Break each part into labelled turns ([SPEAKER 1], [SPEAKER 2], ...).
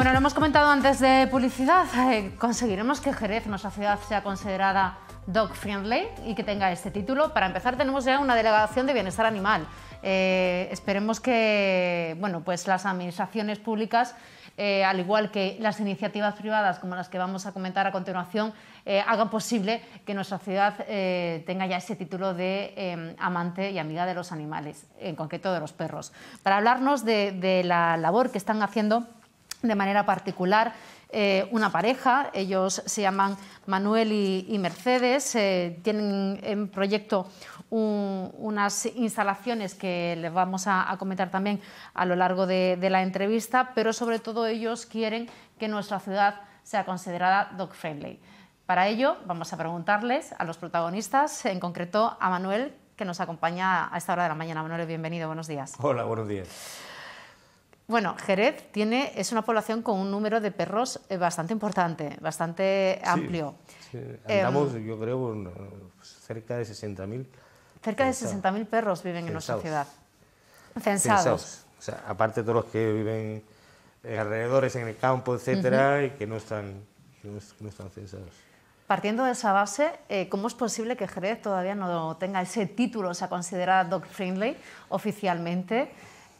[SPEAKER 1] Bueno, lo hemos comentado antes de publicidad. Eh, ¿Conseguiremos que Jerez, nuestra ciudad, sea considerada dog friendly y que tenga este título? Para empezar, tenemos ya una delegación de bienestar animal. Eh, esperemos que bueno, pues las administraciones públicas, eh, al igual que las iniciativas privadas como las que vamos a comentar a continuación, hagan posible que nuestra ciudad tenga ya ese título de amante y amiga de los animales, en concreto de los perros. Para hablarnos de la labor que están haciendo de manera particular eh, una pareja. Ellos se llaman Manuel y, Mercedes. Eh, tienen en proyecto unas instalaciones que les vamos a, comentar también a lo largo de, de la entrevista, pero sobre todo ellos quieren que nuestra ciudad sea considerada dog friendly. Para ello vamos a preguntarles a los protagonistas, en concreto a Manuel, que nos acompaña a esta hora de la mañana. Manuel, bienvenido, buenos días.
[SPEAKER 2] Hola, buenos días.
[SPEAKER 1] Bueno, Jerez tiene, es una población con un número de perros eh, bastante importante, bastante amplio.
[SPEAKER 2] Sí, em, Andamos, yo creo, cerca de 60.000.
[SPEAKER 1] Cerca de 60.000 perros viven en nuestra ciudad. Censados.
[SPEAKER 2] O sea, aparte de todos los que viven en eh, alrededores, en el campo, etcétera, y que no están, no están censados.
[SPEAKER 1] Partiendo de esa base, eh, ¿cómo es posible que Jerez todavía no tenga ese título, o sea, considerada dog friendly oficialmente?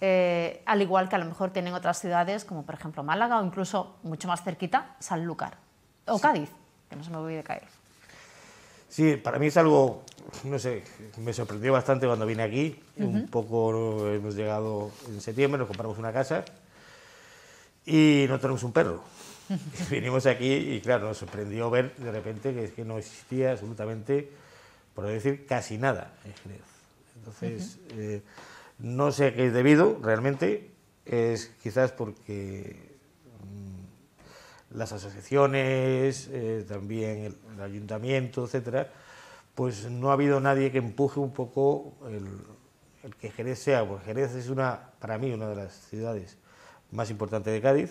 [SPEAKER 1] Eh, al igual que a lo mejor tienen otras ciudades como por ejemplo Málaga o incluso mucho más cerquita Sanlúcar o Cádiz, que no se me olvide caer.
[SPEAKER 2] Sí, para mí es algo, no sé, me sorprendió bastante cuando vine aquí, un poco hemos llegado en septiembre, nos compramos una casa y no tenemos un perro. Vinimos aquí y claro, nos sorprendió ver de repente que, es que no existía absolutamente, por decir, casi nada en Entonces... No sé qué es debido realmente, es quizás porque mm, las asociaciones, eh, también el, ayuntamiento, etcétera, pues no ha habido nadie que empuje un poco el, que Jerez sea, porque Jerez es una, para mí, una de las ciudades más importantes de Cádiz.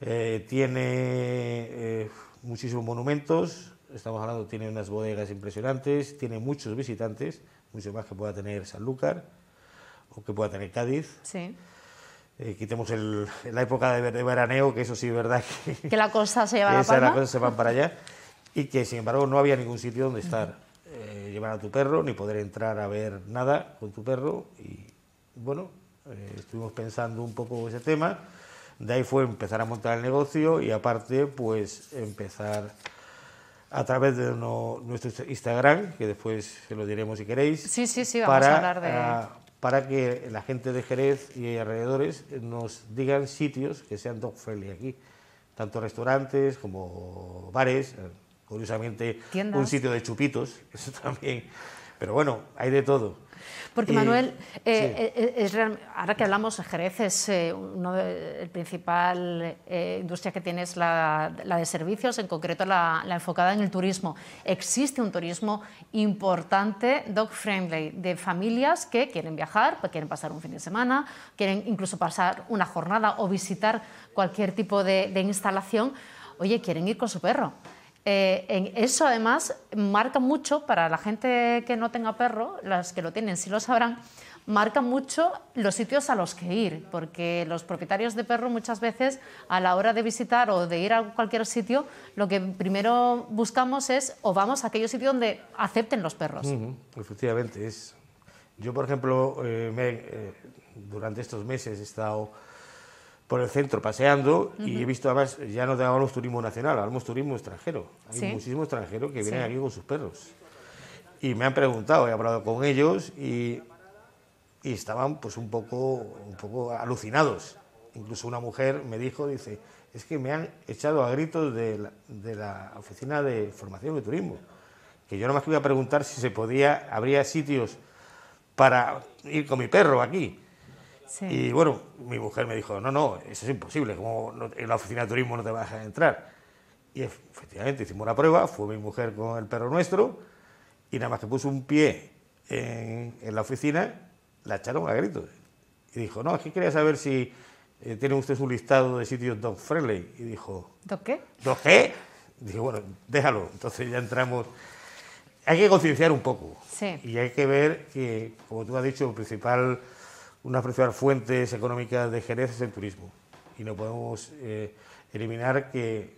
[SPEAKER 2] Eh, tiene eh, muchísimos monumentos, estamos hablando, tiene unas bodegas impresionantes, tiene muchos visitantes, mucho más que pueda tener Sanlúcar o que pueda tener Cádiz.
[SPEAKER 1] Eh,
[SPEAKER 2] quitemos la época de, veraneo, que eso sí es verdad que, que
[SPEAKER 1] la cosa se lleva se van
[SPEAKER 2] para allá y que sin embargo no había ningún sitio donde estar, eh, llevar a tu perro ni poder entrar a ver nada con tu perro y bueno, eh, estuvimos pensando un poco ese tema. De ahí fue empezar a montar el negocio y aparte pues empezar a través de nuestro Instagram, que después se lo diremos si queréis. Sí, sí, sí, vamos para, a hablar de para que la gente de Jerez y alrededores nos digan sitios que sean dog friendly aquí, tanto restaurantes como bares, eh, curiosamente un sitio de chupitos, eso también, pero bueno, hay de todo.
[SPEAKER 3] Porque Manuel, eh,
[SPEAKER 1] eh, eh, ahora que hablamos, Jerez es una de, el principal eh, industria que tienes, la, de servicios, en concreto la, enfocada en el turismo. Existe un turismo importante, dog friendly, de familias que quieren viajar, pues, quieren pasar un fin de semana, quieren incluso pasar una jornada o visitar cualquier tipo de instalación. Oye, quieren ir con su perro. Eh, en eso además marca mucho para la gente que no tenga perro, las que lo tienen sí lo sabrán, marca mucho los sitios a los que ir, porque los propietarios de perro muchas veces a la hora de visitar o de ir a cualquier sitio, lo que primero buscamos es o vamos a aquellos sitios donde acepten los perros.
[SPEAKER 2] efectivamente, es... yo por ejemplo, eh, me, eh, durante estos meses he estado por el centro paseando y he visto además, ya no hablamos turismo nacional, hablamos turismo extranjero. Hay muchísimo muchísimos que vienen aquí con sus perros. Y me han preguntado, he hablado con ellos y, y, estaban pues un poco, un poco alucinados. Incluso una mujer me dijo, dice, es que me han echado a gritos de la, oficina de formación de turismo, que yo iba a preguntar si se podía, habría sitios para ir con mi perro aquí. Y bueno, mi mujer me dijo, no, no, eso es imposible, como en la oficina de turismo no te vas a entrar. Y efectivamente hicimos la prueba, fue mi mujer con el perro nuestro, y nada más que puso un pie en, la oficina, la echaron a gritos. Y dijo, no, es que quería saber si eh, tiene usted su listado de sitios dog friendly. Y dijo, ¿dog qué? ¿Dog qué? dije, bueno, déjalo. Entonces ya entramos. Hay que concienciar un poco. Sí. Y hay que ver que, como tú has dicho, el principal una de las fuentes económicas de Jerez es el turismo y no podemos eh, eliminar que,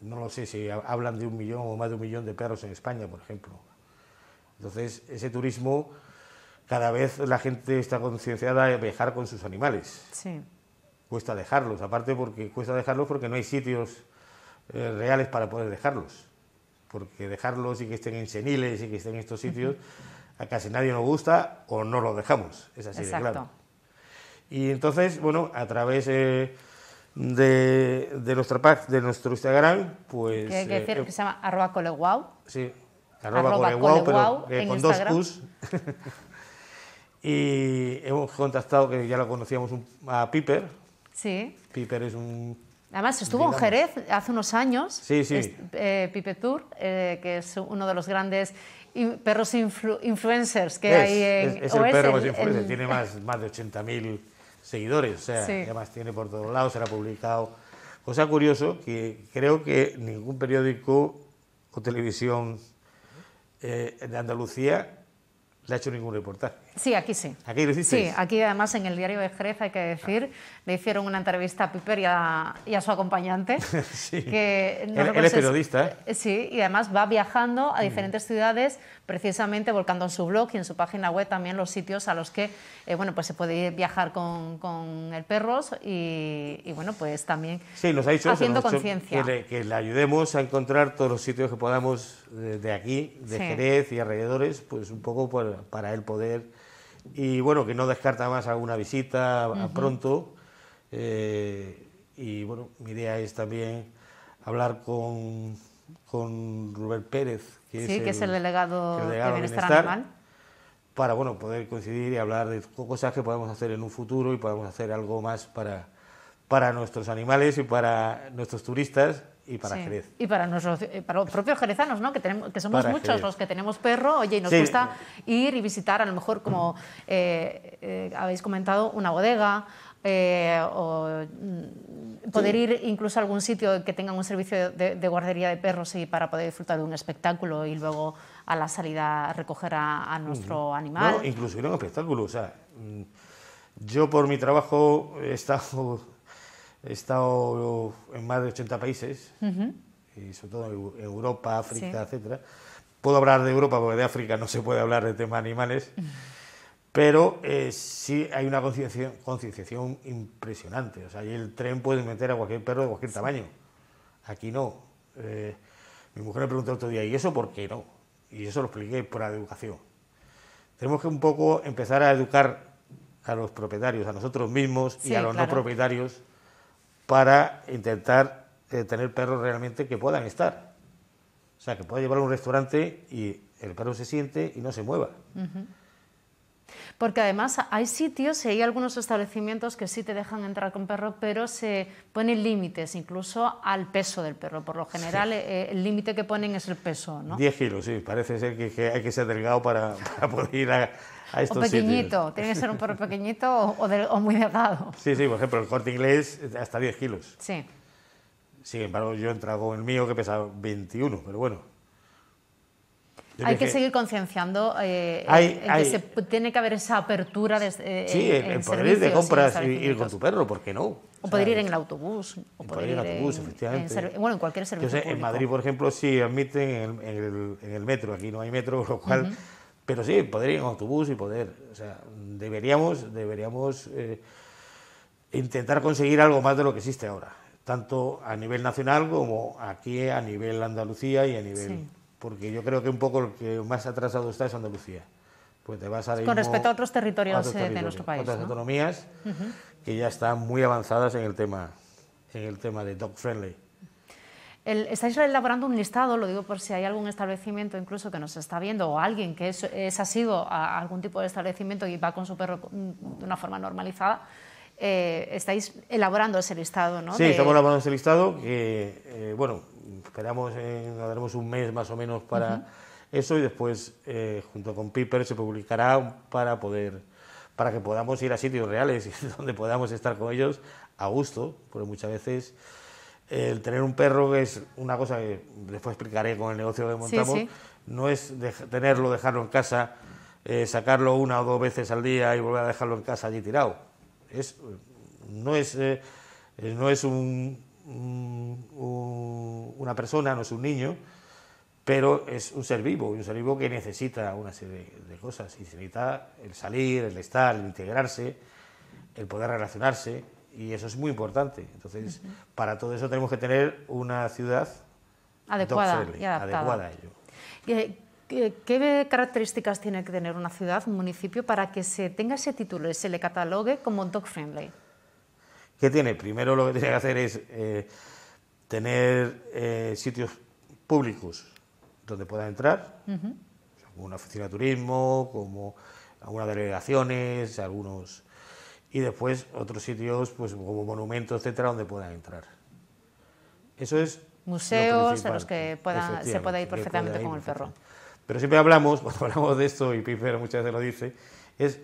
[SPEAKER 2] mm, no lo sé, si hablan de un millón o más de un millón de perros en España, por ejemplo. Entonces, ese turismo, cada vez la gente está concienciada de viajar con sus animales. Cuesta dejarlos, aparte porque cuesta dejarlos porque no hay sitios eh, reales para poder dejarlos. Porque dejarlos y que estén en seniles y que estén en estos sitios casi nadie nos gusta o no lo dejamos. Es así Exacto. Y entonces, bueno, a través eh, de, nuestra pack de nuestro Instagram, pues... que eh, decir? Eh, que
[SPEAKER 1] se llama arroba coleguau.
[SPEAKER 2] Sí, arroba, coleguau, pero con dos Qs. y hemos contactado, que ya lo conocíamos, a Piper. Sí. Piper es un
[SPEAKER 1] Además, estuvo en Jerez hace unos años, sí, sí. Pipe Tour, que es uno de los grandes perros influencers que hay en... Es, el perro más influencer, tiene
[SPEAKER 2] más, más de 80.000 seguidores, o sea, además tiene por todos lados, se publicado. Cosa curioso que creo que ningún periódico o televisión eh, de Andalucía le ha hecho ningún reportaje.
[SPEAKER 1] Sí, aquí sí. ¿Aquí lo Sí, aquí además en el diario de Jerez, hay que decir, ah. le hicieron una entrevista a Piper y a, su acompañante. él, es periodista. ¿eh? ¿eh? Sí, y además va viajando a mm. diferentes ciudades, precisamente volcando en su blog y en su página web también los sitios a los que eh, bueno, pues se puede ir viajar con, el perros y, bueno, pues también sí, nos ha haciendo conciencia.
[SPEAKER 2] Que, le ayudemos a encontrar todos los sitios que podamos de, aquí, de Jerez y alrededores, pues un poco para él poder y bueno, que no descarta más alguna visita pronto. Eh, y bueno, mi idea es también hablar con, con Pérez, que, es, el, delegado, de Bienestar, Animal. Para bueno, poder coincidir y hablar de cosas que podemos hacer en un futuro y podemos hacer algo más para nuestros animales y para nuestros turistas y para Y
[SPEAKER 1] eh, para, los propios jerezanos, ¿no? que, tenemos, que somos muchos los que tenemos perro, oye, y nos gusta ir y visitar, a lo mejor, como eh, eh, habéis comentado, una bodega. o mm, poder ir incluso a algún sitio que tenga un servicio de, guardería de perros y para poder disfrutar de un espectáculo y luego a la salida recoger a, nuestro animal.
[SPEAKER 2] incluso ir a un espectáculo. O sea, mm, yo por mi trabajo he estado He estado en más de 80 países, y sobre todo en Europa, África, etc. Puedo hablar de Europa porque de África no se puede hablar de temas animales, pero eh, sí hay una concienciación, impresionante. O sea, ahí el tren puede meter a cualquier perro de cualquier tamaño. Aquí no. Eh, mi mujer me preguntó otro día, ¿y eso por qué no? Y eso lo expliqué por la educación. Tenemos que un poco empezar a educar a los propietarios, a nosotros mismos y a los no propietarios para intentar eh, tener perros realmente que puedan estar. O sea, que pueda llevar a un restaurante y el perro se siente y no se mueva.
[SPEAKER 1] Porque además hay sitios y hay algunos establecimientos que sí te dejan entrar con perro, pero se ponen límites incluso al peso del perro. Por lo general eh, el límite que ponen es el peso, ¿no? 10
[SPEAKER 2] kilos, sí. Parece ser que, hay que ser delgado para poder ir a, o pequeñito, tiene que ser un
[SPEAKER 1] perro pequeñito o, muy delgado.
[SPEAKER 2] Sí, sí, por ejemplo, el corte inglés hasta 10 kilos. Sí. Sin embargo, yo entrago el mío que pesaba 21, pero bueno. hay que, seguir
[SPEAKER 1] concienciando eh, que tiene que haber esa apertura. De, eh, sí, en, poder de compras y ir con tu
[SPEAKER 2] perro, ¿por qué no?
[SPEAKER 1] O, poder ir en el autobús. O poder ir en autobús, efectivamente. bueno, en cualquier servicio. Yo sé, en Madrid,
[SPEAKER 2] por ejemplo, sí admiten en el, metro, aquí no hay metro, lo cual. Pero sí, poder ir en autobús y poder, o sea, deberíamos, deberíamos eh, intentar conseguir algo más de lo que existe ahora, tanto a nivel nacional como aquí a nivel Andalucía y a nivel... Porque yo creo que un poco lo que más atrasado está es Andalucía. Pues te Con respecto a otros territorios, eh, de nuestro país. Otras autonomías que ya están muy avanzadas en el tema, en el tema de dog friendly
[SPEAKER 1] estáis elaborando un listado, lo digo por si hay algún establecimiento incluso que nos está viendo o alguien que es, ha sido a algún tipo de establecimiento y va con su perro de una forma normalizada. Eh, estáis elaborando ese listado, ¿no? Sí, estamos
[SPEAKER 2] elaborando ese listado que, eh, bueno, esperamos, daremos un mes más o menos para eso y después, eh, junto con Piper, se publicará para poder para que podamos ir a sitios reales y donde podamos estar con ellos a gusto, porque muchas veces el tener un perro que es una cosa que después explicaré con el negocio de montamos, no es tenerlo, dejarlo en casa, eh, sacarlo una o dos veces al día y volver a dejarlo en casa allí tirado. no, es, no es eh, una persona, no es un niño, pero es un ser vivo, un ser vivo que necesita una serie de cosas y necesita el salir, el estar, el integrarse, el poder relacionarse y eso es muy importante. Entonces, para todo eso tenemos que tener una ciudad
[SPEAKER 1] adecuada, y adecuada a ello. ¿Qué, características tiene que tener una ciudad, un municipio, para que se tenga ese título y se le catalogue como dog friendly?
[SPEAKER 2] ¿Qué tiene? Primero lo que tiene que hacer es eh, tener eh, sitios públicos donde pueda entrar, como una oficina de turismo, como algunas delegaciones, algunos y después otros sitios pues como monumentos, etcétera, donde puedan entrar. Eso es museos en los que se pueda ir perfectamente con el perro. Pero siempre hablamos, cuando hablamos de esto, y Piper muchas veces lo dice, es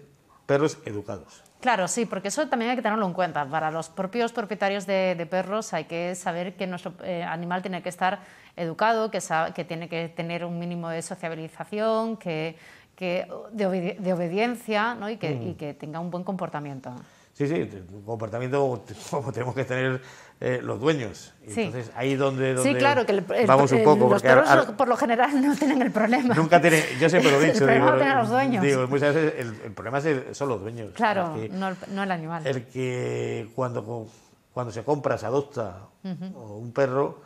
[SPEAKER 2] perros educados.
[SPEAKER 1] Claro, sí, porque eso también hay que tenerlo en cuenta. Para los propios propietarios de, perros hay que saber que nuestro eh, animal tiene que estar educado, que, que, tiene que tener un mínimo de sociabilización, que, que de, de obediencia ¿no? y, que, y, que, tenga un buen comportamiento.
[SPEAKER 2] Sí, sí, un comportamiento como tenemos que tener eh, los dueños. Entonces, ahí donde, donde sí, claro, que vamos un poco. los perros
[SPEAKER 1] por lo general, no tienen el problema. Nunca
[SPEAKER 2] tienen, yo siempre lo he dicho. el digo, problema los dueños. muchas veces el, problema es son los dueños. Claro, no, no, el animal. El que cuando, cuando se compra, se adopta un perro,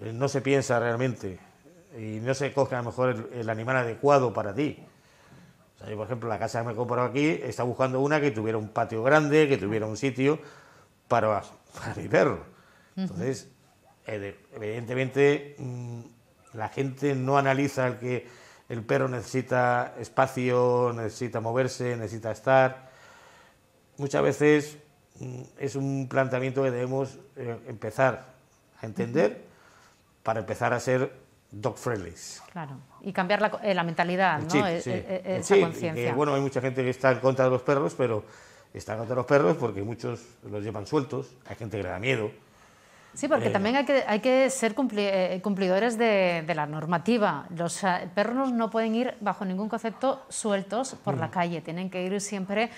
[SPEAKER 2] eh, no se piensa realmente y no se coge a lo mejor el animal adecuado para ti yo, por ejemplo, la casa que me he aquí está buscando una que tuviera un patio grande, que tuviera un sitio para, para mi perro. Entonces, eh, evidentemente, mm, la gente no analiza el que el perro necesita espacio, necesita moverse, necesita estar. Muchas veces mm, es un planteamiento que debemos eh, empezar a entender para empezar a ser dog friendly.
[SPEAKER 1] Claro, y cambiar la, mentalidad, esa conciencia. bueno,
[SPEAKER 2] hay mucha gente que está en contra de los perros, pero está en contra de los perros porque muchos los llevan sueltos, hay gente que le da miedo.
[SPEAKER 1] Sí, porque eh, también hay que, hay que ser eh, cumplidores de, la normativa. Los eh, perros no pueden ir bajo ningún concepto sueltos por la mm. calle, tienen que ir siempre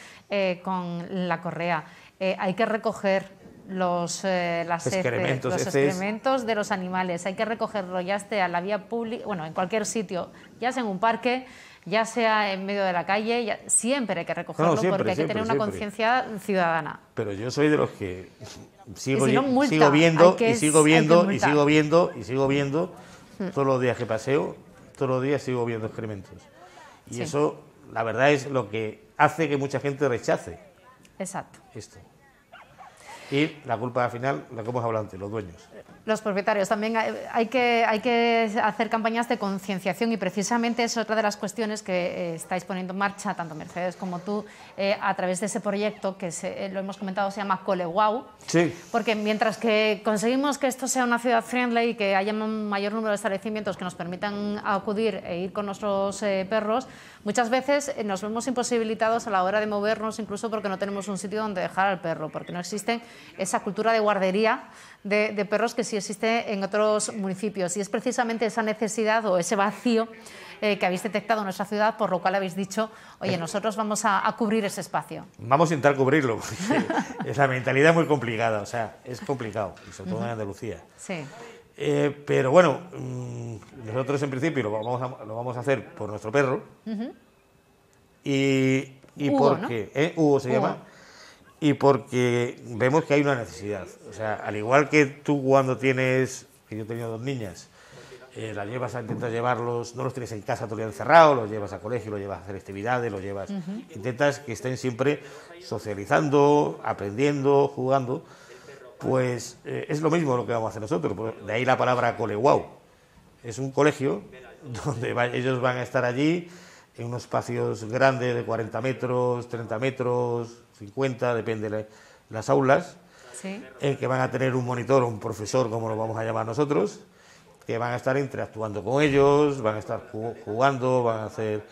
[SPEAKER 1] con la correa. hay que recoger los, eh, excrementos, de los animales. Hay que recogerlo ya esté a la vía pública, bueno, en cualquier sitio, ya sea en un parque, ya sea en medio de la calle, siempre hay que recogerlo porque hay que tener una conciencia ciudadana.
[SPEAKER 2] Pero yo soy de los que sigo, viendo y sigo viendo y sigo viendo y sigo viendo todos los días que paseo, todos los días sigo viendo excrementos. Y eso, la verdad, es lo que hace que mucha gente rechace. Exacto. Esto y la culpa al final, la que hemos hablado antes, los dueños.
[SPEAKER 1] Los propietarios también hay que, hay que hacer campañas de concienciación y precisamente es otra de las cuestiones que eh, estáis poniendo en marcha, tanto Mercedes como tú, eh, a través de ese proyecto que eh, lo hemos comentado, se llama Coleguau. Sí. Porque mientras que conseguimos que esto sea una ciudad friendly y que haya un mayor número de establecimientos que nos permitan acudir e ir con nuestros perros, muchas veces nos vemos imposibilitados a la hora de movernos, incluso porque no tenemos un sitio donde dejar al perro, porque no existen esa cultura de guardería de, perros que sí existe en otros municipios. Y es precisamente esa necesidad o ese vacío eh, que habéis detectado en nuestra ciudad, por lo cual habéis dicho, oye, eh, nosotros vamos a, cubrir ese espacio.
[SPEAKER 2] Vamos a intentar cubrirlo, porque es la mentalidad muy complicada, o sea, es complicado, sobre todo en Andalucía. Sí. Eh, pero bueno, mm, nosotros en principio lo vamos a, hacer por nuestro perro y, y Hugo, eh, Hugo se llama y porque vemos que hay una necesidad. O sea, al igual que tú cuando tienes, que yo he tenido dos niñas, eh, las llevas a intentar llevarlos, no los tienes en casa todavía el encerrado, los llevas a colegio, los llevas a hacer actividades, los llevas, intentas que estén siempre socializando, aprendiendo, jugando, pues eh, es lo mismo lo que vamos a hacer nosotros, pues, de ahí la palabra coleguau, Es un colegio donde ellos van a estar allí en unos espacios grandes de 40 metros, 30 metros, 50, depende de las aulas, en que van a tener un monitor o un profesor, como lo vamos a llamar nosotros, que van a estar interactuando con ellos, van a estar jugando, van a hacer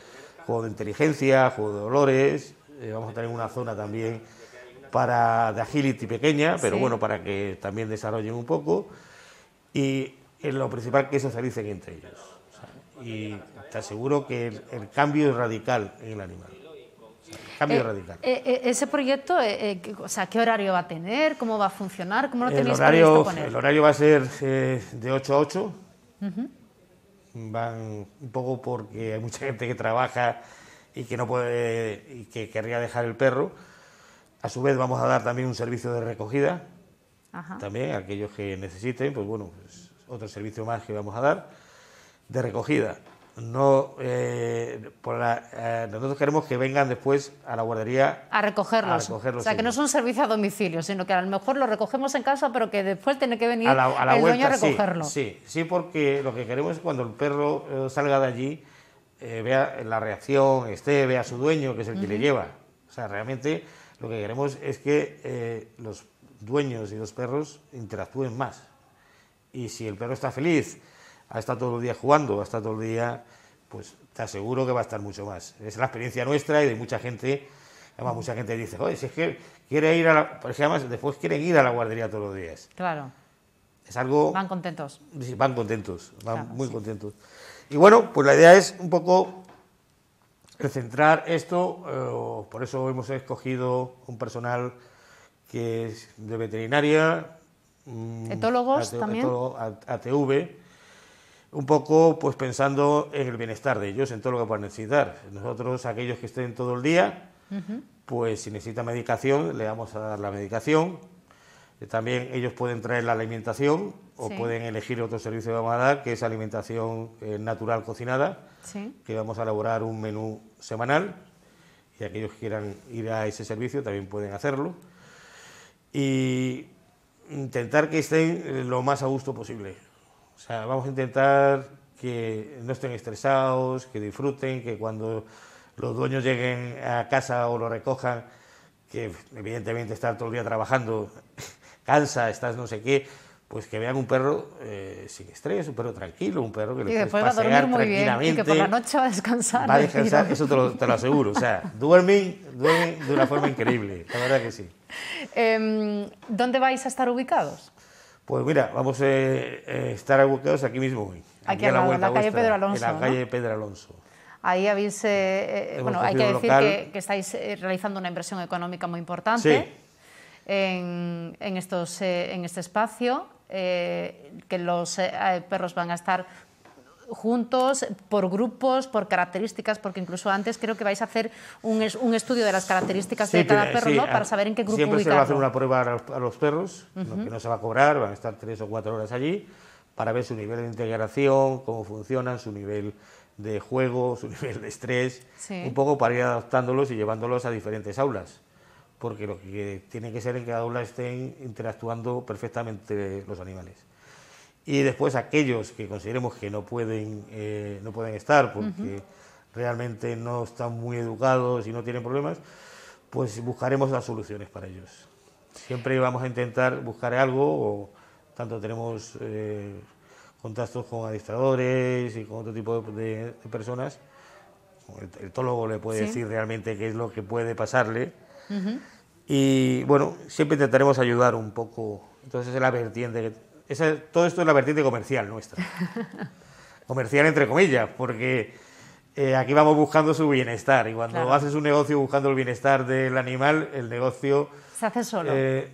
[SPEAKER 2] juegos de inteligencia, juegos de dolores, eh, vamos a tener una zona también para de agility pequeña, pero bueno, para que también desarrollen un poco, y eh, lo principal que se socialicen entre ellos. y aseguro que el, cambio es radical en el animal. cambio eh, radical.
[SPEAKER 1] Eh, eh, ese proyecto, o sea, ¿qué horario va a tener? ¿Cómo va a funcionar? ¿Cómo lo el tenéis horario, El
[SPEAKER 2] horario va a ser de 8 a 8. Van un poco porque hay mucha gente que trabaja y que no puede y que querría dejar el perro. A su vez vamos a dar también un servicio de recogida, también aquellos que necesiten, pues bueno, pues otro servicio más que vamos a dar de recogida no eh, eh, nosotros queremos que vengan después a la guardería a recogerlos. o sea, que no es
[SPEAKER 1] un servicio a domicilio, sino que a lo mejor lo recogemos en casa, pero que después tiene que venir el dueño a recogerlo.
[SPEAKER 2] Sí, sí, porque lo que queremos es cuando el perro eh, salga de allí, vea la reacción, esté, vea a su dueño, que es el que le lleva. O sea, realmente lo que queremos es que los dueños y los perros interactúen más. Y si el perro está feliz, ha estado todo el día jugando, ha estado todo el día, pues te aseguro que va a estar mucho más. Es la experiencia nuestra y de mucha gente. Además, mucha gente dice, oye, si es que quiere ir a la... además después quieren ir a la guardería todos los días. Claro. Es algo... Van contentos. Van contentos, van muy contentos. Y bueno, pues la idea es un poco centrar esto, eh, por eso hemos escogido un personal que es de veterinaria. Mm, Etólogos también. ATV, un poco pues pensando en el bienestar de ellos, en todo lo que puedan necesitar. Nosotros, aquellos que estén todo el día, pues si necesita medicación, le vamos a dar la medicación. Eh, también ellos pueden traer la alimentación o pueden elegir otro servicio que vamos a dar, que es alimentación eh, natural cocinada, que vamos a elaborar un menú semanal y aquellos que quieran ir a ese servicio también pueden hacerlo. Y intentar que estén lo más a gusto posible. O sea, vamos a intentar que no estén estresados, que disfruten, que cuando los dueños lleguen a casa o lo recojan, que evidentemente estar todo el día trabajando cansa, estás no sé qué, pues que vean un perro eh, sin estrés, un perro tranquilo, un perro que le puedes pasear va a muy Bien, que por la noche
[SPEAKER 1] va a descansar. Va a descansar, eso
[SPEAKER 2] te lo, aseguro. O sea, duermen, duermen de una forma increíble, la verdad que sí.
[SPEAKER 1] Em, ¿Dónde vais a estar ubicados?
[SPEAKER 2] Pues mira, vamos a eh, eh, estar agotados aquí mismo. Aquí, aquí en la calle Pedro Alonso. En la calle Pedro Alonso.
[SPEAKER 1] Ahí habéis, eh, bueno, hay que decir que, estáis realizando una inversión económica muy importante en, en, estos, en este espacio. que los perros van a estar juntos, por grupos, por características, porque incluso antes creo que vais a hacer un, estudio de las características de cada perro, Para saber en qué grupo Siempre se va a hacer una
[SPEAKER 2] prueba a los, perros, que no se va a cobrar, van a estar tres o cuatro horas allí, para ver su nivel de integración, cómo funcionan, su nivel de juego, su nivel de estrés, un poco para ir adaptándolos y llevándolos a diferentes aulas. Porque lo que tiene que ser en cada aula estén interactuando perfectamente los animales y después aquellos que consideremos que no pueden, eh, no pueden estar porque realmente no están muy educados y no tienen problemas, pues buscaremos las soluciones para ellos. Siempre vamos a intentar buscar algo, o tanto tenemos eh, contactos con administradores y con otro tipo de, personas, el tólogo le puede decir realmente qué es lo que puede pasarle. Y bueno, siempre intentaremos ayudar un poco. Entonces es la vertiente que todo esto es la vertiente comercial nuestra. comercial entre comillas, porque eh, aquí vamos buscando su bienestar. Y cuando haces un negocio buscando el bienestar del animal, el negocio... Se hace solo. Eh,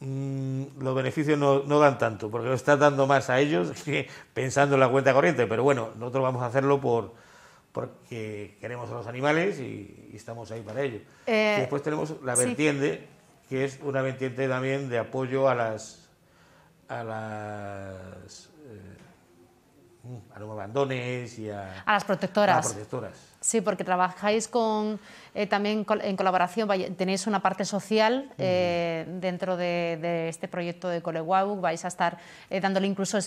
[SPEAKER 2] mm, los beneficios no, dan tanto, porque lo estás dando más a ellos que pensando en la cuenta corriente. Pero bueno, nosotros vamos a hacerlo por porque queremos a los animales y, estamos ahí para ellos. Eh, y después tenemos la vertiente, que es una vertiente también de apoyo a las a las... Eh, mm, a los abandones y a... las A las protectoras.
[SPEAKER 1] Sí, porque trabajáis con, eh, también en colaboración, tenéis una parte social eh, dentro de, este proyecto de Coleguau, vais a estar eh, dándole incluso,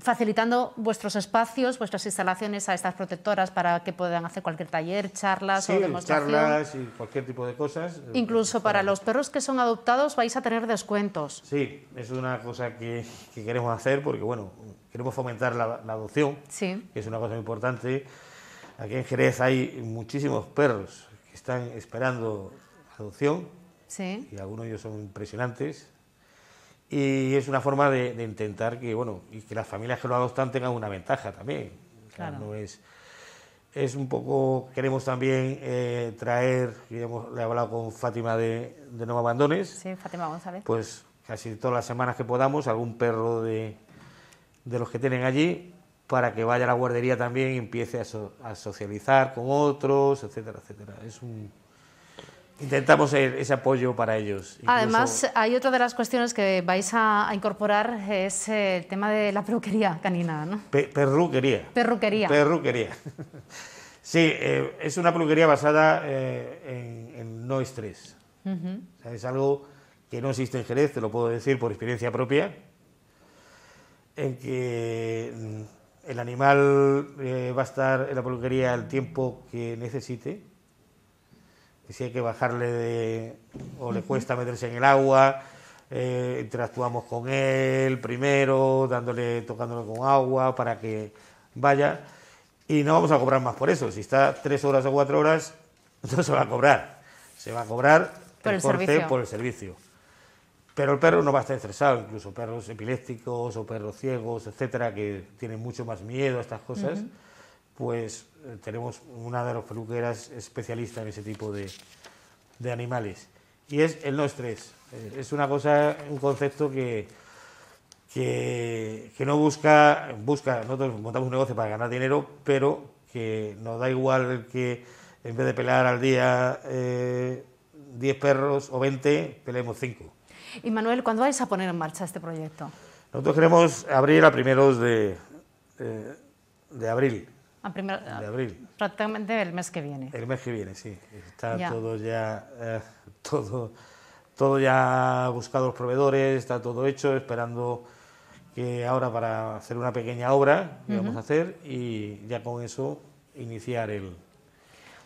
[SPEAKER 1] facilitando vuestros espacios, vuestras instalaciones a estas protectoras para que puedan hacer cualquier taller, charlas o charlas
[SPEAKER 2] y cualquier tipo de cosas.
[SPEAKER 1] Incluso pues, para los perros que son adoptados vais a tener descuentos.
[SPEAKER 2] Sí, es una cosa que, queremos hacer porque, bueno, queremos fomentar la, adopción, sí. que es una cosa muy importante. Aquí en Jerez hay muchísimos perros que están esperando adopción. Y algunos de ellos son impresionantes. Y es una forma de, intentar que, bueno, y que las familias que lo adoptan tengan una ventaja también. Claro. es, es un poco, queremos también eh, traer, le he hablado con Fátima de, de No Abandones. Sí, Fátima González. Pues casi todas las semanas que podamos, algún perro de, de los que tienen allí para que vaya a la guardería también y empiece a, socializar con otros, etcétera, etcétera. intentamos e-, ese apoyo para ellos. Además,
[SPEAKER 1] hay otra de las cuestiones que vais a, incorporar, es eh, el tema de la peluquería canina,
[SPEAKER 2] perruquería. Perruquería. Perruquería. sí, eh, es una peluquería basada eh, en, no estrés. es algo que no existe en Jerez, te lo puedo decir por experiencia propia, en que mm, el animal eh, va a estar en la peluquería el tiempo que necesite. si hay que bajarle o le cuesta meterse en el agua, eh, interactuamos con él primero, dándole, tocándolo con agua para que vaya. Y no vamos a cobrar más por eso. Si está tres horas o cuatro horas, no se va a cobrar. Se va a cobrar el, por el servicio. Pero el perro no va a estar estresado, incluso perros epilépticos o perros ciegos, etcétera, que tienen mucho más miedo a estas cosas, pues eh, tenemos una de las peluqueras especialistas en ese tipo de, animales. Y es el no estrés. Eh, es una cosa, un concepto que, que, no busca, busca, nosotros montamos un negocio para ganar dinero, pero que nos da igual que en vez de pelear al día 10 eh, perros o 20, peleemos 5
[SPEAKER 1] y Manuel, ¿cuándo vais a poner en marcha este proyecto?
[SPEAKER 2] Nosotros queremos abrir a primeros de, eh, de, abril. A de abril.
[SPEAKER 1] Prácticamente el mes que viene.
[SPEAKER 2] El mes que viene, sí. Está todo ya eh, todo, todo ya buscado los proveedores, está todo hecho, esperando que ahora para hacer una pequeña obra que vamos a hacer y ya con eso iniciar el,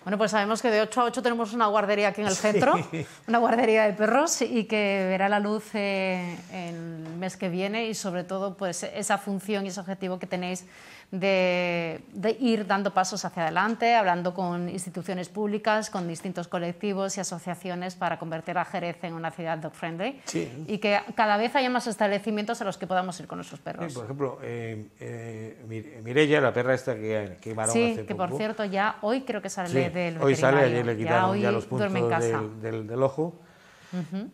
[SPEAKER 1] bueno, pues sabemos que de 8 a 8 tenemos una guardería aquí en el centro, una guardería de perros y que verá la luz eh, en el mes que viene y sobre todo pues esa función y ese objetivo que tenéis de, ir dando pasos hacia adelante, hablando con instituciones públicas, con distintos colectivos y asociaciones para convertir a Jerez en una ciudad dog friendly y que cada vez haya más establecimientos a los que podamos ir con nuestros perros. por
[SPEAKER 2] ejemplo, eh, eh Mireya, la perra esta que quemaron sí, que por cierto
[SPEAKER 1] ya hoy creo que sale del Hoy sale, ayer le quitaron ya, los puntos
[SPEAKER 2] Del, ojo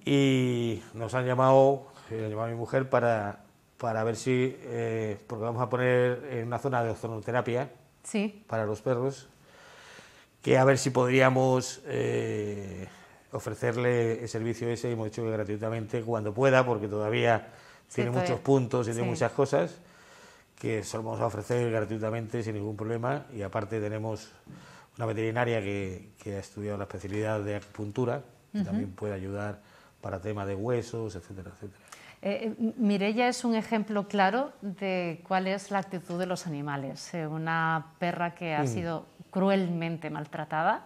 [SPEAKER 2] y nos han llamado, ha eh, llamado a mi mujer para para ver si, eh, porque vamos a poner en una zona de ozonoterapia para los perros, que a ver si podríamos eh, ofrecerle el servicio ese, hemos dicho que gratuitamente cuando pueda, porque todavía tiene muchos puntos y tiene muchas cosas, que solo vamos a ofrecer gratuitamente sin ningún problema y aparte tenemos una veterinaria que, ha estudiado la especialidad de acupuntura, que también puede ayudar para temas de huesos, etcétera, etcétera.
[SPEAKER 1] Eh, eh, Mirella es un ejemplo claro de cuál es la actitud de los animales. Eh, una perra que ha sido cruelmente maltratada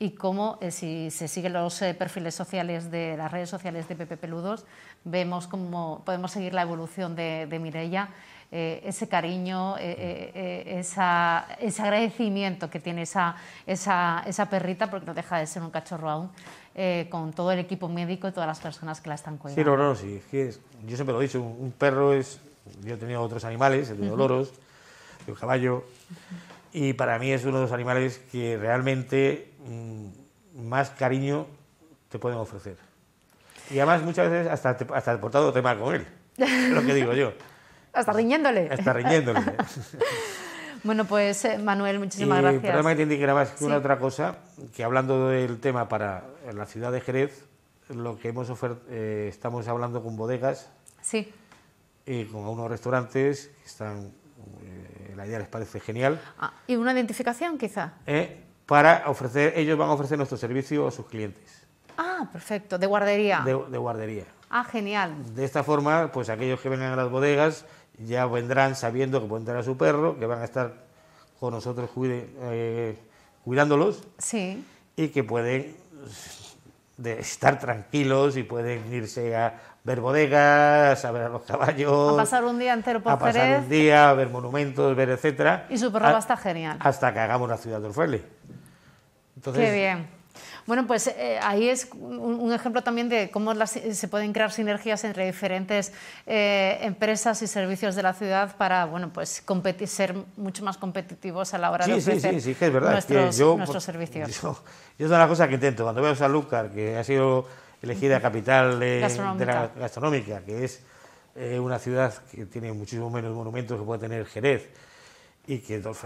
[SPEAKER 1] y cómo, si se siguen los perfiles sociales de las redes sociales de Pepe Peludos, vemos cómo podemos seguir la evolución de, de Mirella, ese cariño, ese agradecimiento que tiene esa perrita, porque no deja de ser un cachorro aún. Eh, con todo el equipo médico y todas las personas que la están cuidando. Sí, no,
[SPEAKER 2] no, sí, es que yo siempre lo he dicho, un, perro es, yo he tenido otros animales, he tenido loros, he caballo, y para mí es uno de los animales que realmente mm, más cariño te pueden ofrecer. Y además muchas veces hasta, te, portado portado tema con él, es lo que digo yo.
[SPEAKER 1] hasta riñéndole. Hasta riñéndole. Bueno, pues eh, Manuel, muchísimas gracias. El problema que te
[SPEAKER 2] indicaba una otra cosa, que hablando del tema para la ciudad de Jerez, lo que hemos eh, estamos hablando con bodegas sí. y con algunos restaurantes que están, eh, la idea les parece genial.
[SPEAKER 1] Ah, ¿Y una identificación quizá?
[SPEAKER 2] para ofrecer, ellos van a ofrecer nuestro servicio a sus clientes.
[SPEAKER 1] Ah, perfecto, de guardería. de, de guardería. Ah, genial.
[SPEAKER 2] De esta forma, pues aquellos que vengan a las bodegas ya vendrán sabiendo que pueden a su perro, que van a estar con nosotros eh, cuidándolos sí. y que pueden estar tranquilos y pueden irse a ver bodegas, a ver a los caballos. A pasar
[SPEAKER 1] un día entero por A pasar un
[SPEAKER 2] día, a ver monumentos, ver etcétera. Y su perro va a estar genial. Hasta que hagamos la ciudad de Orfele. Entonces, Qué bien.
[SPEAKER 1] Bueno, pues eh, ahí es un, ejemplo también de cómo se pueden crear sinergias entre diferentes eh, empresas y servicios de la ciudad para, bueno, pues ser mucho más competitivos a la hora de ofrecer nuestros, servicios. Yo,
[SPEAKER 2] es una cosa que intento. Cuando veo a Lucar, que ha sido elegida capital de, la gastronómica, que es eh, una ciudad que tiene muchísimo menos monumentos que puede tener Jerez, y que Dolph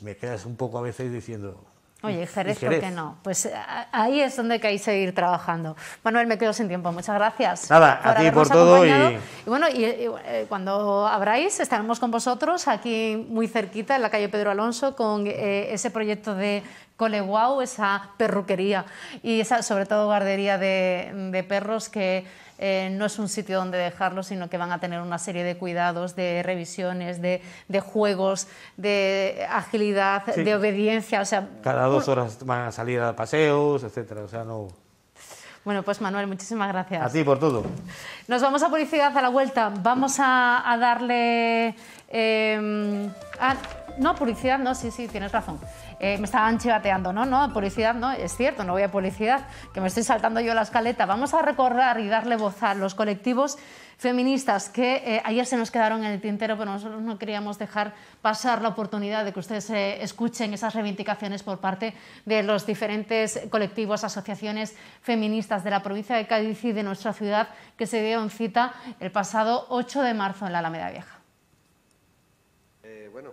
[SPEAKER 2] me quedas un poco a veces diciendo, Oye, Jerez, Jerez, ¿por qué no?
[SPEAKER 1] Pues eh, ahí es donde queréis seguir trabajando. Manuel, me quedo sin tiempo. Muchas gracias. Nada, por a ti por todo. Y... bueno, eh, cuando abráis, estaremos con vosotros aquí muy cerquita, en la calle Pedro Alonso, con eh, ese proyecto de Coleguau, esa perruquería y esa, sobre todo, guardería de perros que eh, no es un sitio donde dejarlo sino que van a tener una serie de cuidados, de revisiones, de, juegos, de agilidad, de obediencia. O sea,
[SPEAKER 2] Cada dos horas van a salir a paseos, etcétera. O sea, no...
[SPEAKER 1] Bueno, pues Manuel, muchísimas gracias. A ti por todo. Nos vamos a publicidad a la vuelta. Vamos a, darle... Em, ah, no, publicidad no, sí, sí, tienes razón. Eh, me estaban chivateando, no, no, publicidad no, es cierto, no voy a publicidad, que me estoy saltando yo la escaleta. Vamos a recordar y darle voz a los colectivos feministas que eh, ayer se nos quedaron en el tintero, pero nosotros no queríamos dejar pasar la oportunidad de que ustedes eh, escuchen esas reivindicaciones por parte de los diferentes colectivos, asociaciones feministas de la provincia de Cádiz y de nuestra ciudad que se dieron cita el pasado 8 de marzo en la Alameda Vieja.
[SPEAKER 4] bueno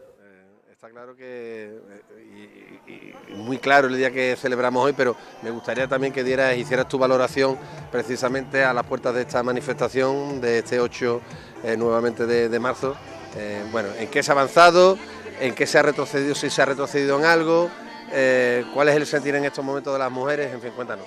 [SPEAKER 4] está claro que, eh, muy claro el día que celebramos hoy, pero me gustaría también que dieras, hicieras tu valoración precisamente a las puertas de esta manifestación, de este 8 eh, nuevamente de, marzo. Eh, bueno, ¿en qué se ha avanzado? ¿En qué se ha retrocedido? ¿Si se ha retrocedido en algo? ¿Cuál es el sentir en estos momentos de las mujeres? En fin, cuéntanos.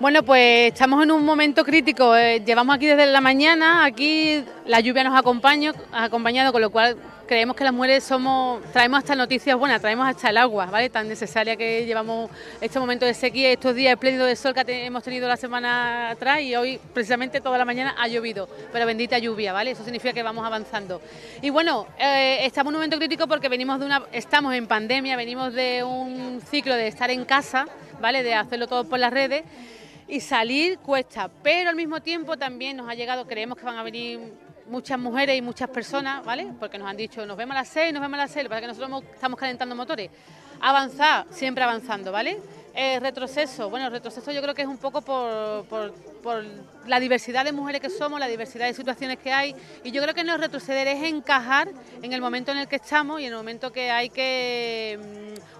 [SPEAKER 5] Bueno, pues estamos en un momento crítico. llevamos aquí desde la mañana, aquí la lluvia nos ha acompañado, con lo cual creemos que las mujeres somos, traemos hasta noticias buenas, traemos hasta el agua, ¿vale? Tan necesaria que llevamos este momento de sequía, estos días espléndidos de sol que hemos tenido la semana atrás y hoy precisamente toda la mañana ha llovido, pero bendita lluvia, ¿vale? Eso significa que vamos avanzando. Y bueno, eh, estamos en un momento crítico porque venimos de una, estamos en pandemia, venimos de un ciclo de estar en casa, ¿vale? De hacerlo todo por las redes y salir cuesta, pero al mismo tiempo también nos ha llegado, creemos que van a venir muchas mujeres y muchas personas, ¿vale? Porque nos han dicho, nos vemos a las seis... nos vemos a las seis... para que nosotros estamos calentando motores. Avanzar, siempre avanzando, ¿vale? Eh, retroceso, bueno, retroceso yo creo que es un poco por, la diversidad de mujeres que somos, la diversidad de situaciones que hay, y yo creo que no retroceder es encajar en el momento en el que estamos y en el momento que hay que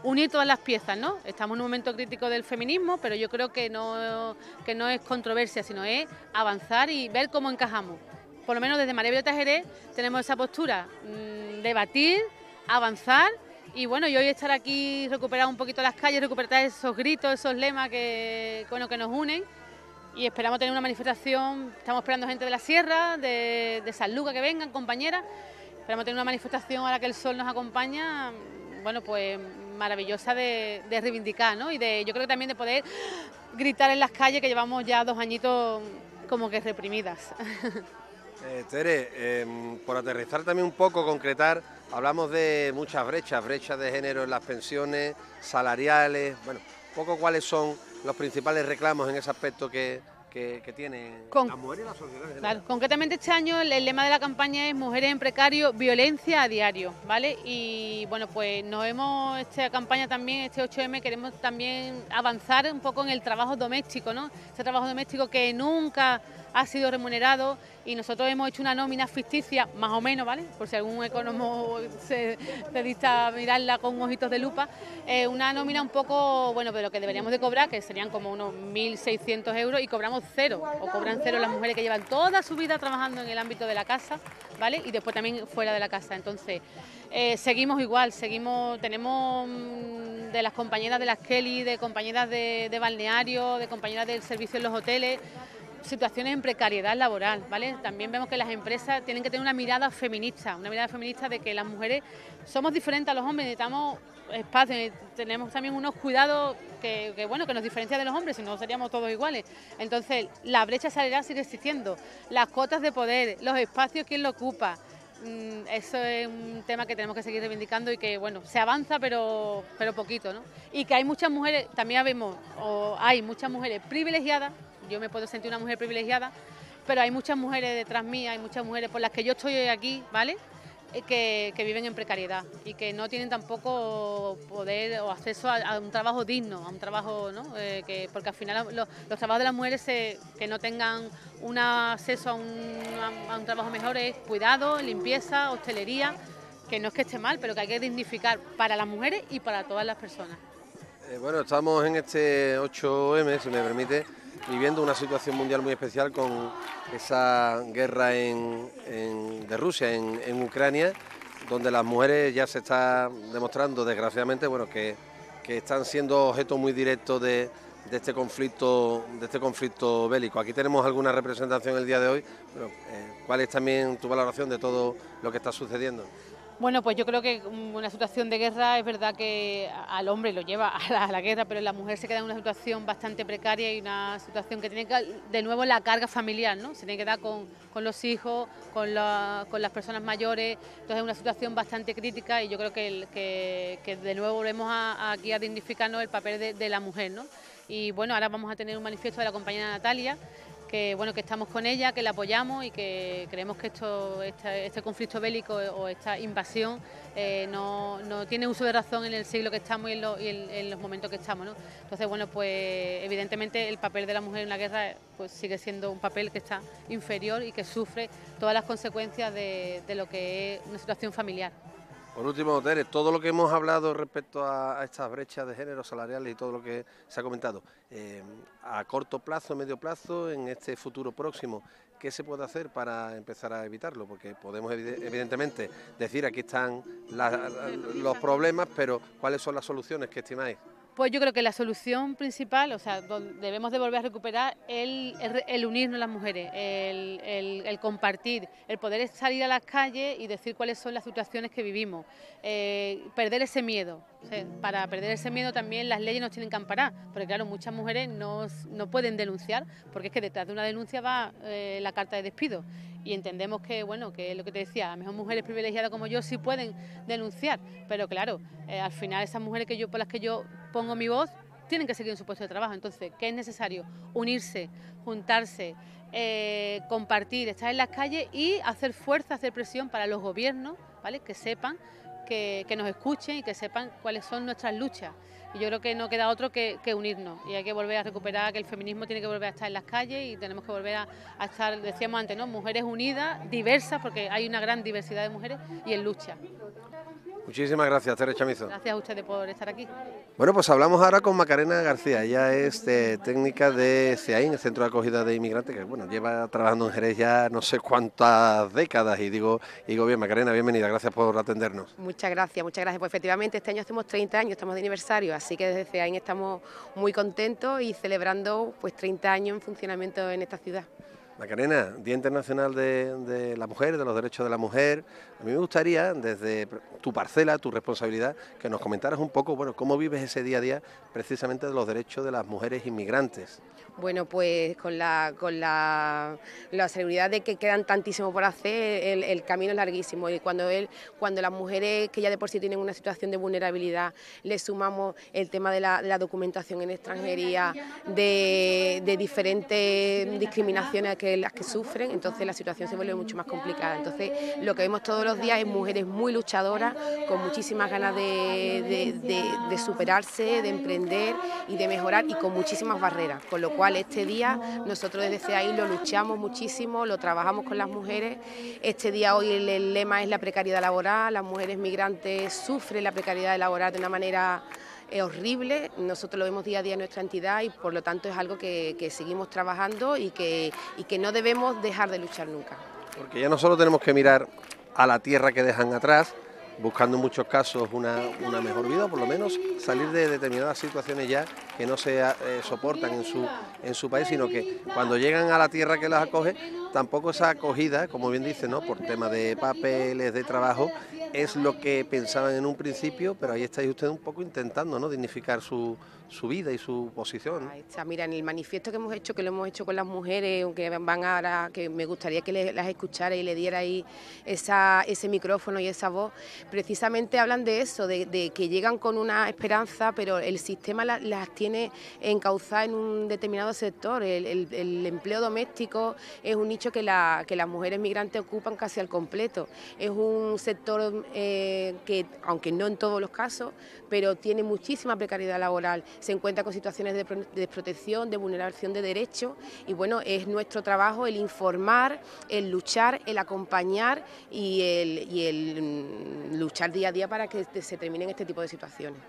[SPEAKER 5] mm, unir todas las piezas, ¿no? Estamos en un momento crítico del feminismo, pero yo creo que no, que no es controversia, sino es avanzar y ver cómo encajamos por lo menos desde María Tajeré, tenemos esa postura mm, debatir, avanzar y bueno, y hoy estar aquí, recuperar un poquito las calles, recuperar esos gritos, esos lemas que, con los que nos unen y esperamos tener una manifestación, estamos esperando gente de la sierra, de, de San Luca que vengan, compañeras, esperamos tener una manifestación a la que el sol nos acompaña, mm, bueno, pues maravillosa de, reivindicar, ¿no? Y de, yo creo que también de poder gritar en las calles que llevamos ya dos añitos como que reprimidas.
[SPEAKER 4] Eh, Tere, em, por aterrizar también un poco, concretar, hablamos de muchas brechas, brechas de género en las pensiones, salariales, bueno, poco cuáles son los principales reclamos en ese aspecto que, que, tiene Con, la mujer y la sociedad. claro,
[SPEAKER 5] concretamente este año el, lema de la campaña es Mujeres en Precario, Violencia a Diario, ¿vale? Y bueno, pues nos hemos, esta campaña también, este 8M, queremos también avanzar un poco en el trabajo doméstico, ¿no? Ese trabajo doméstico que nunca ha sido remunerado y nosotros hemos hecho una nómina ficticia, más o menos, ¿vale? Por si algún economo se, dista a mirarla con ojitos de lupa, eh, una nómina un poco, bueno, de lo que deberíamos de cobrar, que serían como unos 1.600 euros y cobramos cero, o cobran cero las mujeres que llevan toda su vida trabajando en el ámbito de la casa, ¿vale? Y después también fuera de la casa. Entonces, eh, seguimos igual, seguimos, tenemos mm, de las compañeras de las Kelly, de compañeras de balneario, de compañeras del servicio en los hoteles, situaciones en precariedad laboral, ¿vale? También vemos que las empresas tienen que tener una mirada feminista, una mirada feminista de que las mujeres somos diferentes a los hombres, necesitamos espacios, tenemos también unos cuidados que, bueno, que nos diferencian de los hombres, si no seríamos todos iguales. Entonces, la brecha salarial sigue existiendo, las cotas de poder, los espacios, quién lo ocupa, mm, eso es un tema que tenemos que seguir reivindicando y que, bueno, se avanza pero, pero poquito, ¿no? Y que hay muchas mujeres, también vemos, o hay muchas mujeres privilegiadas yo me puedo sentir una mujer privilegiada, pero hay muchas mujeres detrás mía, hay muchas mujeres por las que yo estoy hoy aquí, ¿vale? Eh, que, que viven en precariedad y que no tienen tampoco poder o acceso a, un trabajo digno, a un trabajo, ¿no? Eh, que, porque al final los, trabajos de las mujeres que no tengan un acceso a un, trabajo mejor es cuidado, limpieza, hostelería, que no es que esté mal, pero que hay que dignificar para las mujeres y para todas las personas.
[SPEAKER 4] Eh, bueno, estamos en este 8M, si me permite viviendo una situación mundial muy especial con esa guerra de Rusia en, Ucrania, donde las mujeres ya se está demostrando, desgraciadamente, bueno, que, están siendo objeto muy directo de, este conflicto, de este conflicto bélico. Aquí tenemos alguna representación el día de hoy. Eh, ¿Cuál es también tu valoración de todo lo que está sucediendo?
[SPEAKER 5] Bueno, pues yo creo que mm, una situación de guerra es verdad que al hombre lo lleva a la, guerra, pero la mujer se queda en una situación bastante precaria y una situación que tiene que, de nuevo, la carga familiar, ¿no? Se tiene que dar con, con los hijos, con, las personas mayores, entonces es una situación bastante crítica y yo creo que, que, de nuevo volvemos aquí a dignificarnos el papel de, de la mujer, ¿no? Y bueno, ahora vamos a tener un manifiesto de la compañera Natalia, que bueno que estamos con ella, que la apoyamos y que creemos que esto, este, conflicto bélico o esta invasión eh, no, tiene uso de razón en el siglo que estamos y en, los momentos que estamos. Entonces, pues, evidentemente el papel de la mujer en la guerra pues, sigue siendo un papel que está inferior y que sufre todas las consecuencias de, de lo que es una situación familiar.
[SPEAKER 4] Por último, Tere, todo lo que hemos hablado respecto a, estas brechas de género salariales y todo lo que se ha comentado, eh, a corto plazo, medio plazo, en este futuro próximo, ¿qué se puede hacer para empezar a evitarlo? Porque podemos evidentemente decir aquí están los problemas, pero ¿cuáles son las soluciones que estimáis?
[SPEAKER 5] Pues yo creo que la solución principal, o sea, debemos de volver a recuperar el, el, unirnos las mujeres, el, compartir, el poder salir a las calles y decir cuáles son las situaciones que vivimos, eh, perder ese miedo. para perder ese miedo también las leyes nos tienen que amparar, porque claro, muchas mujeres no, pueden denunciar, porque es que detrás de una denuncia va eh, la carta de despido y entendemos que, bueno, que lo que te decía, a lo mejor mujeres privilegiadas como yo sí pueden denunciar, pero claro, eh, al final esas mujeres que yo, por las que yo pongo mi voz, tienen que seguir en su puesto de trabajo. Entonces, ¿qué es necesario? Unirse, juntarse, eh, compartir, estar en las calles y hacer fuerza, hacer presión para los gobiernos, ¿vale? Que sepan, que, que nos escuchen y que sepan cuáles son nuestras luchas. Y yo creo que no queda otro que, unirnos y hay que volver a recuperar que el feminismo tiene que volver a estar en las calles y tenemos que volver a, estar, decíamos antes, ¿no? Mujeres unidas, diversas, porque hay una gran diversidad de mujeres y en lucha.
[SPEAKER 4] Muchísimas gracias, Tere Chamizo.
[SPEAKER 5] Gracias a ustedes por estar aquí.
[SPEAKER 4] Bueno, pues hablamos ahora con Macarena García. Ella es eh, técnica de CEAIN, el Centro de Acogida de Inmigrantes, que bueno, lleva trabajando en Jerez ya no sé cuántas décadas. Y digo, digo bien, Macarena, bienvenida, gracias por atendernos.
[SPEAKER 3] Muchas gracias, muchas gracias. Pues efectivamente, este año hacemos 30 años, estamos de aniversario, así que desde CEAIN estamos muy contentos y celebrando pues 30 años en funcionamiento en esta ciudad.
[SPEAKER 4] Macarena, Día Internacional de, de, la Mujer, de los Derechos de la Mujer. A mí me gustaría, desde tu parcela, tu responsabilidad, que nos comentaras un poco, bueno, cómo vives ese día a día precisamente de los derechos de las mujeres inmigrantes.
[SPEAKER 3] Bueno, pues con la, con la, seguridad de que quedan tantísimo por hacer, el, camino es larguísimo. Y cuando, él, cuando las mujeres que ya de por sí tienen una situación de vulnerabilidad, le sumamos el tema de la, documentación en extranjería, de diferentes discriminaciones que las que sufren, entonces la situación se vuelve mucho más complicada. Entonces lo que vemos todos los días es mujeres muy luchadoras, con muchísimas ganas de, superarse, de emprender y de mejorar y con muchísimas barreras. Con lo cual este día nosotros desde ahí lo luchamos muchísimo, lo trabajamos con las mujeres. Este día hoy el, el lema es la precariedad laboral, las mujeres migrantes sufren la precariedad laboral de una manera es horrible, nosotros lo vemos día a día en nuestra entidad y por lo tanto es algo que, seguimos trabajando y que, que no debemos dejar de luchar nunca.
[SPEAKER 4] Porque ya no solo tenemos que mirar a la tierra que dejan atrás, buscando en muchos casos una, mejor vida, o por lo menos salir de determinadas situaciones ya que no se eh, soportan en su, en su país, sino que cuando llegan a la tierra que las acoge, tampoco esa acogida, como bien dice, ¿no? por tema de papeles, de trabajo, es lo que pensaban en un principio, pero ahí estáis ustedes un poco intentando ¿no? dignificar su, vida y su posición. Ahí
[SPEAKER 3] está, mira, en el manifiesto que hemos hecho, que lo hemos hecho con las mujeres, aunque van ahora, que me gustaría que las escuchara y le diera ahí esa, ese micrófono y esa voz, precisamente hablan de eso, de, que llegan con una esperanza, pero el sistema las tiene encauzadas en un determinado sector. El, el empleo doméstico es un nicho que, las mujeres migrantes ocupan casi al completo. Es un sector eh, que, aunque no en todos los casos, pero tiene muchísima precariedad laboral, se encuentra con situaciones de, desprotección, de vulneración de derechos y bueno, es nuestro trabajo el informar, el luchar, el acompañar y el, y el mm, luchar día a día para que se terminen este tipo de situaciones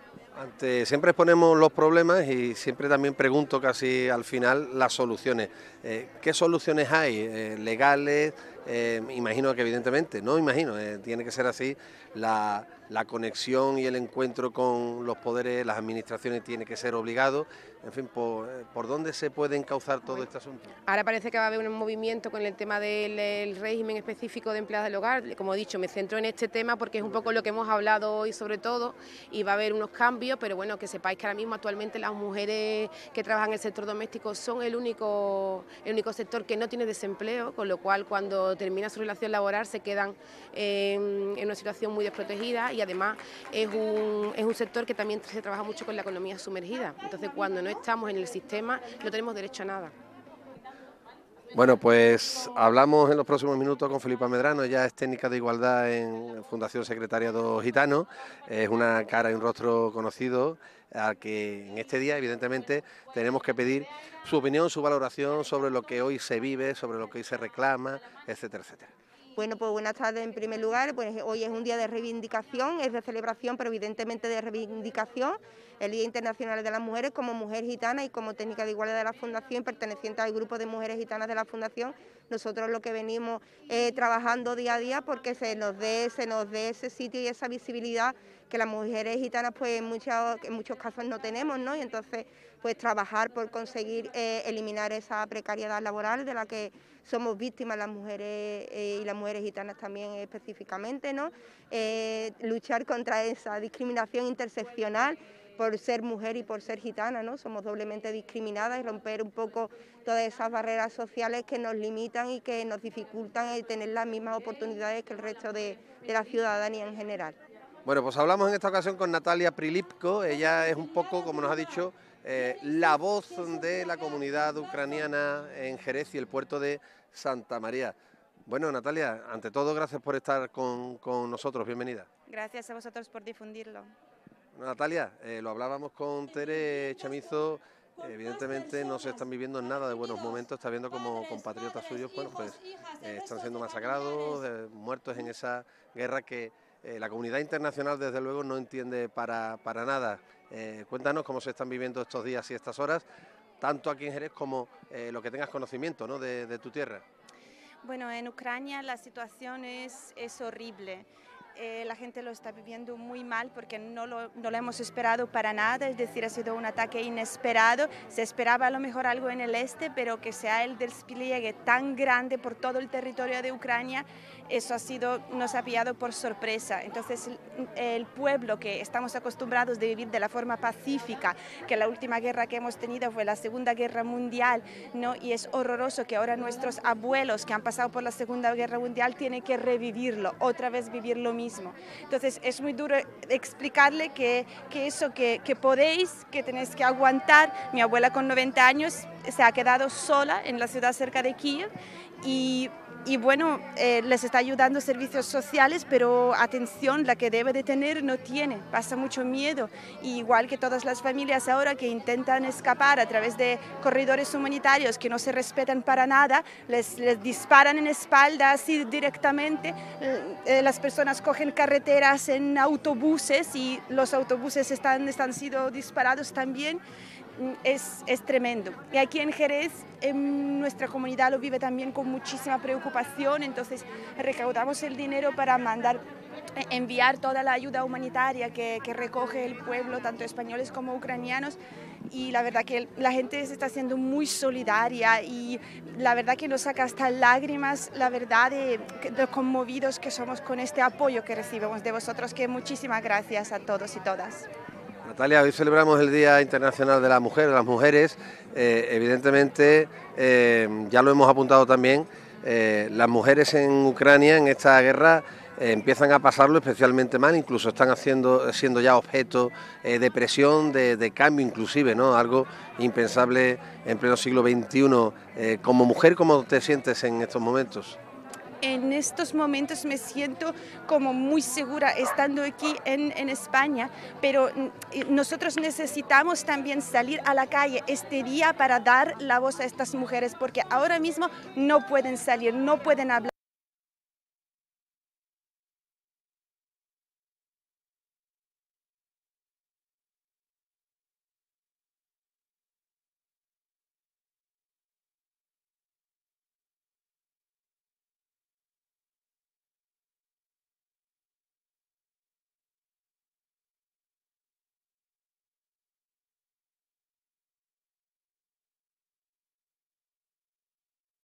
[SPEAKER 4] siempre exponemos los problemas y siempre también pregunto casi al final las soluciones. Eh, ¿Qué soluciones hay? Eh, ¿Legales? Eh, imagino que evidentemente, no imagino, tiene que ser así la la conexión y el encuentro con los poderes, las administraciones tiene que ser obligado. En fin, ¿por, dónde se puede encauzar todo este asunto?
[SPEAKER 3] Ahora parece que va a haber un movimiento con el tema del régimen específico de empleadas del hogar. Como he dicho, me centro en este tema porque es un poco lo que hemos hablado hoy sobre todo y va a haber unos cambios, pero bueno, que sepáis que ahora mismo actualmente las mujeres que trabajan en el sector doméstico son el único, el único sector que no tiene desempleo, con lo cual cuando termina su relación laboral se quedan en una situación muy desprotegida además es un, es un sector que también se trabaja mucho con la economía sumergida. Entonces, cuando no estamos en el sistema, no tenemos derecho a nada.
[SPEAKER 4] Bueno, pues hablamos en los próximos minutos con Felipa Medrano, ya es técnica de igualdad en Fundación Secretaria dos Gitanos, es una cara y un rostro conocido al que en este día evidentemente tenemos que pedir su opinión, su valoración sobre lo que hoy se vive, sobre lo que hoy se reclama, etcétera, etcétera.
[SPEAKER 6] Bueno, pues buenas tardes en primer lugar. Pues hoy es un día de reivindicación, es de celebración, pero evidentemente de reivindicación. El Día Internacional de las Mujeres como mujer gitana y como técnica de igualdad de la Fundación, perteneciente al grupo de mujeres gitanas de la Fundación. Nosotros lo que venimos eh, trabajando día a día porque se nos dé, se nos dé ese sitio y esa visibilidad que las mujeres gitanas pues en muchos, en muchos casos no tenemos, ¿no? Y entonces pues trabajar por conseguir eh, eliminar esa precariedad laboral de la que somos víctimas las mujeres eh, y las mujeres gitanas también específicamente, ¿no? Eh, luchar contra esa discriminación interseccional por ser mujer y por ser gitana, ¿no? Somos doblemente discriminadas y romper un poco todas esas barreras sociales que nos limitan y que nos dificultan el tener las mismas oportunidades que el resto de, de la ciudadanía en general.
[SPEAKER 4] Bueno, pues hablamos en esta ocasión con Natalia Prilipko, ella es un poco, como nos ha dicho, eh, la voz de la comunidad ucraniana en Jerez y el puerto de Santa María. Bueno, Natalia, ante todo, gracias por estar con, nosotros, bienvenida.
[SPEAKER 7] Gracias a vosotros por difundirlo.
[SPEAKER 4] Natalia, eh, lo hablábamos con Tere Chamizo, evidentemente no se están viviendo nada de buenos momentos, está viendo como compatriotas suyos, pues eh, están siendo masacrados, muertos en esa guerra que eh, la comunidad internacional desde luego no entiende para, nada. Eh, cuéntanos cómo se están viviendo estos días y estas horas, tanto aquí en Jerez como eh, lo que tengas conocimiento de, tu tierra.
[SPEAKER 7] Bueno, en Ucrania la situación es horrible. Eh, la gente lo está viviendo muy mal porque no lo, no lo, hemos esperado para nada, es decir, ha sido un ataque inesperado, se esperaba a lo mejor algo en el este, pero que sea el despliegue tan grande por todo el territorio de Ucrania, eso ha sido, nos ha pillado por sorpresa. Entonces, el pueblo que estamos acostumbrados de vivir de la forma pacífica, que la última guerra que hemos tenido fue la Segunda Guerra Mundial, ¿no? y es horroroso que ahora nuestros abuelos que han pasado por la Segunda Guerra Mundial tienen que revivirlo, otra vez vivir lo mismo entonces es muy duro explicarle que, eso que, que, podéis, que tenéis que aguantar. Mi abuela con 90 años se ha quedado sola en la ciudad cerca de Kiev y y bueno, eh, les está ayudando servicios sociales, pero atención, la que debe de tener no tiene, pasa mucho miedo. igual que todas las familias ahora que intentan escapar a través de corredores humanitarios que no se respetan para nada, les, les disparan en espalda así directamente, mm, eh, las personas cogen carreteras en autobuses y los autobuses están, están siendo disparados también. Mm, es, tremendo. Y aquí en Jerez, en nuestra comunidad lo vive también con muchísima preocupación, entonces recaudamos el dinero para mandar eh, enviar toda la ayuda humanitaria que, recoge el pueblo, tanto españoles como ucranianos. Y la verdad que la gente se está haciendo muy solidaria y la verdad que nos saca hasta lágrimas, la verdad de, conmovidos que somos con este apoyo que recibimos de vosotros, que muchísimas gracias a todos y todas.
[SPEAKER 4] Natalia, hoy celebramos el Día Internacional de la Mujer, las mujeres. Eh, evidentemente, eh, ya lo hemos apuntado también, eh, las mujeres en Ucrania, en esta guerra, empiezan a pasarlo especialmente mal, incluso están haciendo, siendo ya objeto de presión, de, cambio inclusive, ¿no? Algo impensable en pleno siglo XXI. como mujer, ¿cómo te sientes en estos momentos?
[SPEAKER 7] en estos momentos me siento como muy segura estando aquí en, España, pero mm, nosotros necesitamos también salir a la calle este día para dar la voz a estas mujeres, porque ahora mismo no pueden salir, no pueden hablar.